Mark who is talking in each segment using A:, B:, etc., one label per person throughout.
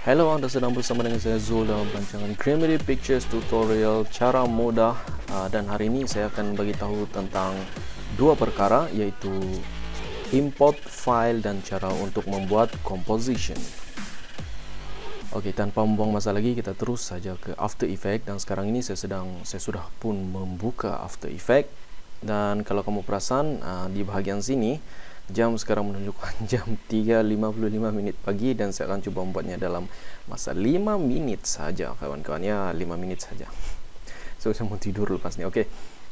A: Hello, anda sedang bersama dengan saya Zul dalam rancangan Creamery Pictures Tutorial Cara Mudah ah, dan hari ini saya akan bagi tahu tentang dua perkara iaitu import file dan cara untuk membuat composition. Okey, tanpa membuang masa lagi kita terus saja ke After Effects dan sekarang ini saya sedang saya sudah pun membuka After Effects dan kalau kamu perasan ah, di bahagian sini jam sekarang menunjukkan jam 3.55 minit pagi dan saya akan cuba membuatnya dalam masa 5 minit saja kawan-kawan ya 5 minit saja so saya mau tidur lepas ni oke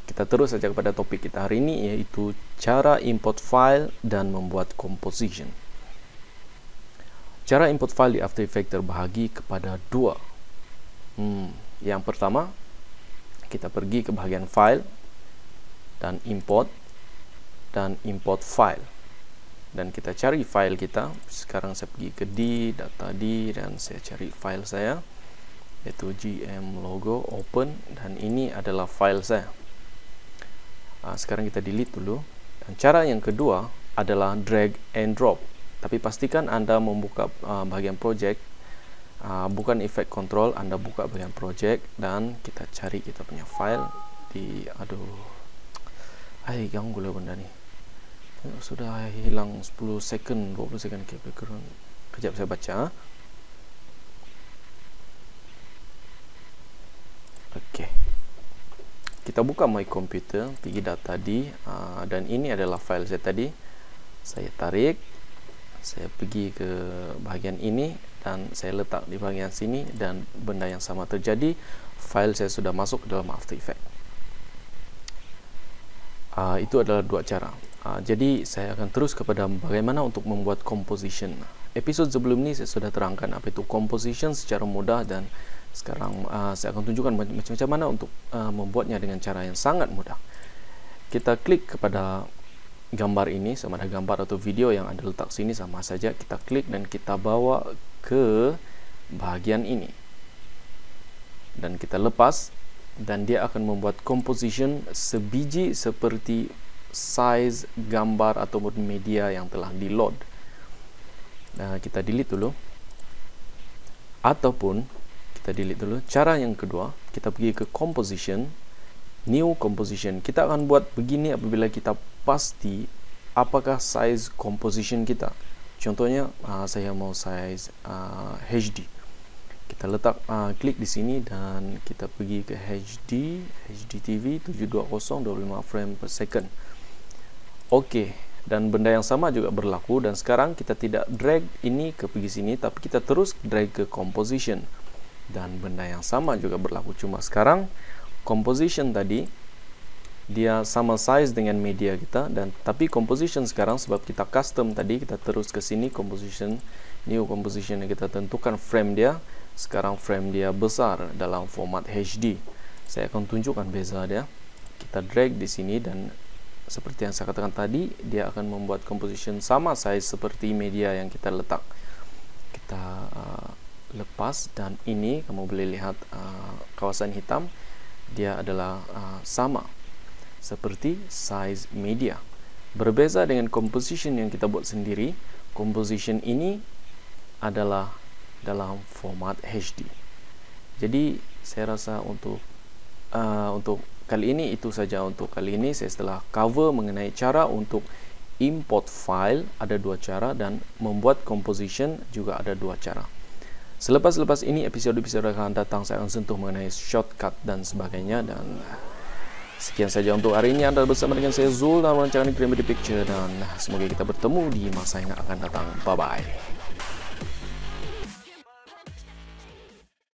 A: kita terus saja kepada topik kita hari ini yaitu cara import file dan membuat composition cara import file di After Effects terbahagi kepada dua hmm, yang pertama kita pergi ke bahagian file dan import dan import file dan kita cari file kita sekarang saya pergi ke D data D dan saya cari file saya yaitu GM logo open dan ini adalah file saya uh, sekarang kita delete dulu dan cara yang kedua adalah drag and drop tapi pastikan anda membuka uh, bahagian project uh, ah, bukan effect control anda buka bahagian project dan kita cari kita punya file di aduh ai ganggu lah benda ni Tengok sudah hilang 10 second 20 second okay, lebih kurang Kejap saya baca ah. Okey Kita buka my computer Pergi data tadi ah, Dan ini adalah file saya tadi Saya tarik Saya pergi ke bahagian ini Dan saya letak di bahagian sini Dan benda yang sama terjadi File saya sudah masuk dalam After Effects Uh, itu adalah dua cara Ah, jadi saya akan terus kepada bagaimana untuk membuat composition. Episod sebelum ni saya sudah terangkan apa itu composition secara mudah dan sekarang uh, saya akan tunjukkan macam-macam mana untuk uh, membuatnya dengan cara yang sangat mudah. Kita klik kepada gambar ini sama ada gambar atau video yang anda letak sini sama saja kita klik dan kita bawa ke bahagian ini. Dan kita lepas dan dia akan membuat composition sebiji seperti size gambar ataupun media yang telah di load uh, kita delete dulu ataupun kita delete dulu cara yang kedua kita pergi ke composition new composition kita akan buat begini apabila kita pasti apakah size composition kita contohnya uh, saya mau size uh, ah, HD kita letak uh, klik di sini dan kita pergi ke HD HD TV 720 25 frame per second okey dan benda yang sama juga berlaku dan sekarang kita tidak drag ini ke pergi sini tapi kita terus drag ke composition dan benda yang sama juga berlaku cuma sekarang composition tadi dia sama size dengan media kita dan tapi composition sekarang sebab kita custom tadi kita terus ke sini composition new composition yang kita tentukan frame dia sekarang frame dia besar dalam format HD saya akan tunjukkan beza dia kita drag di sini dan seperti yang saya katakan tadi dia akan membuat composition sama size seperti media yang kita letak kita uh, lepas dan ini kamu boleh lihat uh, kawasan hitam dia adalah uh, sama seperti size media berbeza dengan composition yang kita buat sendiri composition ini adalah dalam format HD jadi saya rasa untuk uh, untuk kali ini itu saja untuk kali ini saya setelah cover mengenai cara untuk import file ada dua cara dan membuat composition juga ada dua cara selepas-lepas ini episod-episod akan datang saya akan sentuh mengenai shortcut dan sebagainya dan sekian saja untuk hari ini anda bersama dengan saya Zul dalam rancangan Creamy The Picture dan semoga kita bertemu di masa yang akan datang bye-bye